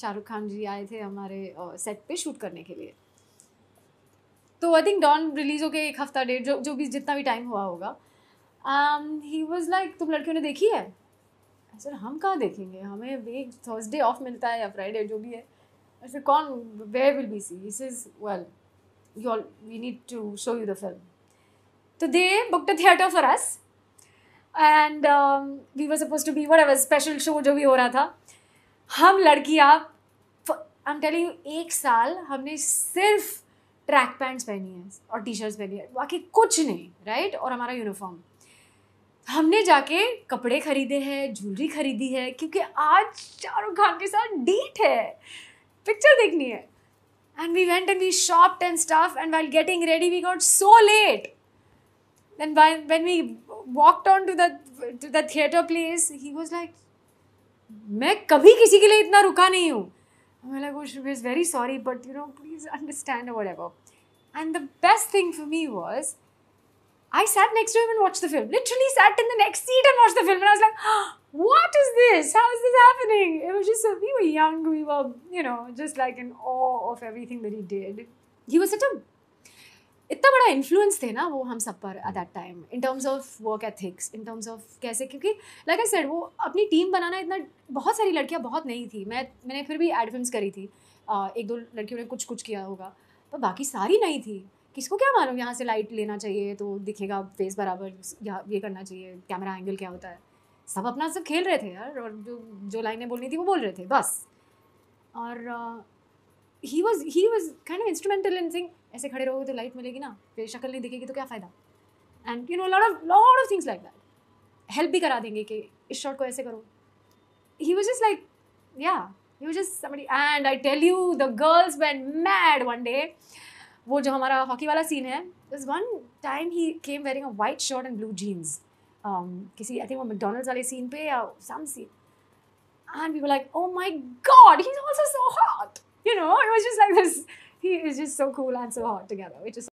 शाहरुख खान जी आए थे हमारे सेट पे शूट करने के लिए तो आई थिंक डॉन रिलीज के एक हफ्ता डेढ़ जो जो भी जितना भी टाइम हुआ होगा ही वॉज लाइक तुम लड़कियों ने देखी है सर हम कहाँ देखेंगे हमें वीक थर्सडे ऑफ मिलता है या फ्राइडे जो भी है फिर कौन we will be see this is well you all we need to show you the film तो they book the theatre for us and we were suppose to be whatever special show जो भी हो रहा था हम लड़कियाँ I am telling एक साल हमने सिर्फ ट्रैक पैंट्स पहनी है और टी शर्ट्स पहनी है बाकी कुछ नहीं राइट और हमारा यूनिफॉर्म हमने जाके कपड़े खरीदे हैं ज्वेलरी खरीदी है क्योंकि आज शाहरुख खान के साथ डीट है पिक्चर देखनी है and we went and we shop and stuff and while getting ready we got so late and when we walk on to to the theatre place he was like मैं कभी किसी के लिए इतना रुका नहीं हूँ मैं लाइक वो Shubh is very sorry but you know please understand whatever and the best thing for me was I sat next to him and watched the film. Literally sat in the next seat and watched the film. And I was like, what is this? How is this happening? It was just, we were young. We were, you know, just like in awe of everything that he did. He was such a इतना बड़ा influence थे ना वो हम सब पर at that time in terms of work ethics in terms of कैसे क्योंकि लाइक आई सेड वो अपनी टीम बनाना इतना बहुत सारी लड़कियाँ बहुत नई थी मैं मैंने फिर भी एड फिल्म करी थी एक दो लड़कियों ने कुछ कुछ किया होगा पर बाकी सारी नई थी किसको क्या मालूम यहाँ से लाइट लेना चाहिए तो दिखेगा फेस बराबर या ये करना चाहिए कैमरा एंगल क्या होता है सब अपना सब खेल रहे थे यार और जो जो लाइनें बोलनी थी वो बोल रहे थे बस और he was he was kind of instrumental in thing ऐसे खड़े रहोगे तो लाइट मिलेगी ना फिर शक्ल नहीं दिखेगी तो क्या फ़ायदा and you know lot of lot of things like that help भी करा देंगे कि इस शॉट को ऐसे करो ही वॉज जस्ट लाइक या ही वॉज जस्ट समी and I tell you the girls went mad one day वो जो हमारा हॉकी वाला सीन है this one time he came wearing a white shirt and blue jeans किसी आई थिंक वो McDonald's वाले सीन पे या some scene and we were like, oh my god, he's also so hot. You know, it was just like this he is just so cool and so hot together, which is